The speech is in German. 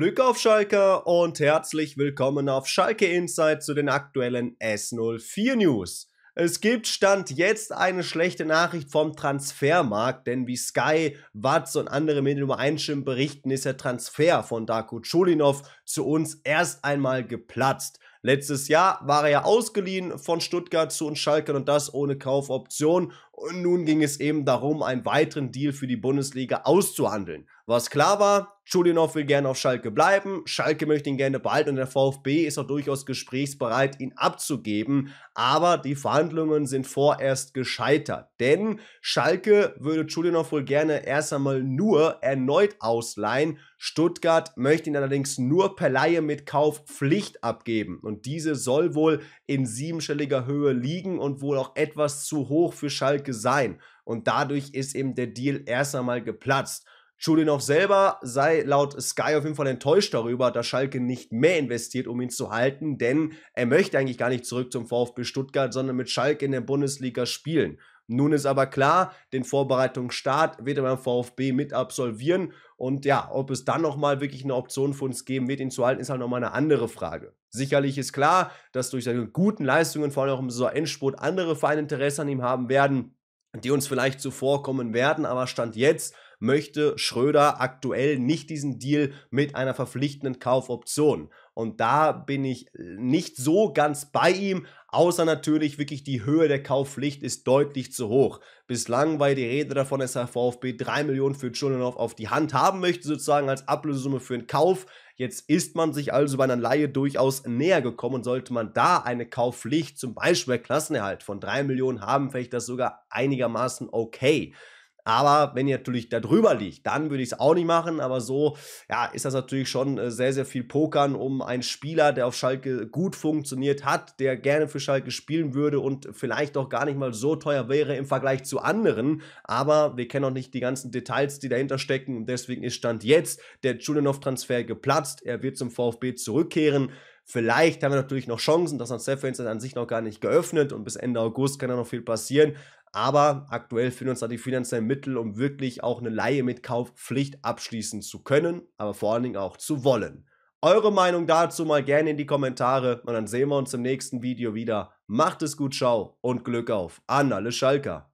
Glück auf Schalke und herzlich willkommen auf Schalke Insight zu den aktuellen S04 News. Es gibt Stand jetzt eine schlechte Nachricht vom Transfermarkt, denn wie Sky, Watz und andere Medien übereinstimmen berichten, ist der Transfer von Darko Chulinov zu uns erst einmal geplatzt. Letztes Jahr war er ja ausgeliehen von Stuttgart zu uns Schalke und das ohne Kaufoption und nun ging es eben darum, einen weiteren Deal für die Bundesliga auszuhandeln. Was klar war, Chulinov will gerne auf Schalke bleiben, Schalke möchte ihn gerne behalten und der VfB ist auch durchaus gesprächsbereit, ihn abzugeben. Aber die Verhandlungen sind vorerst gescheitert, denn Schalke würde Chulinov wohl gerne erst einmal nur erneut ausleihen. Stuttgart möchte ihn allerdings nur per Laie mit Kaufpflicht abgeben und diese soll wohl in siebenstelliger Höhe liegen und wohl auch etwas zu hoch für Schalke Schalke sein. Und dadurch ist eben der Deal erst einmal geplatzt. Schulinov selber sei laut Sky auf jeden Fall enttäuscht darüber, dass Schalke nicht mehr investiert, um ihn zu halten, denn er möchte eigentlich gar nicht zurück zum VfB Stuttgart, sondern mit Schalke in der Bundesliga spielen. Nun ist aber klar, den Vorbereitungsstart wird er beim VfB mit absolvieren. Und ja, ob es dann nochmal wirklich eine Option für uns geben wird, ihn zu halten, ist halt nochmal eine andere Frage. Sicherlich ist klar, dass durch seine guten Leistungen, vor allem auch im Saisonendspurt, andere Vereine Interesse an ihm haben werden die uns vielleicht zuvorkommen werden, aber Stand jetzt möchte Schröder aktuell nicht diesen Deal mit einer verpflichtenden Kaufoption. Und da bin ich äh, nicht so ganz bei ihm, Außer natürlich wirklich die Höhe der Kaufpflicht ist deutlich zu hoch. Bislang war die Rede davon, dass der VfB 3 Millionen für Chulinov auf die Hand haben möchte, sozusagen als Ablösesumme für einen Kauf. Jetzt ist man sich also bei einer Laie durchaus näher gekommen und sollte man da eine Kaufpflicht, zum Beispiel bei Klassenerhalt von 3 Millionen haben, vielleicht das sogar einigermaßen okay. Aber wenn ihr natürlich da drüber liegt, dann würde ich es auch nicht machen. Aber so ja, ist das natürlich schon äh, sehr, sehr viel Pokern um einen Spieler, der auf Schalke gut funktioniert hat, der gerne für Schalke spielen würde und vielleicht auch gar nicht mal so teuer wäre im Vergleich zu anderen. Aber wir kennen auch nicht die ganzen Details, die dahinter stecken. Und deswegen ist Stand jetzt der Julianov-Transfer geplatzt. Er wird zum VfB zurückkehren. Vielleicht haben wir natürlich noch Chancen. Das Transferfenster ist an sich noch gar nicht geöffnet und bis Ende August kann da noch viel passieren aber aktuell fehlen uns da die finanziellen Mittel, um wirklich auch eine Laie mit Kaufpflicht abschließen zu können, aber vor allen Dingen auch zu wollen. Eure Meinung dazu mal gerne in die Kommentare und dann sehen wir uns im nächsten Video wieder. Macht es gut, ciao und Glück auf an alle Schalker.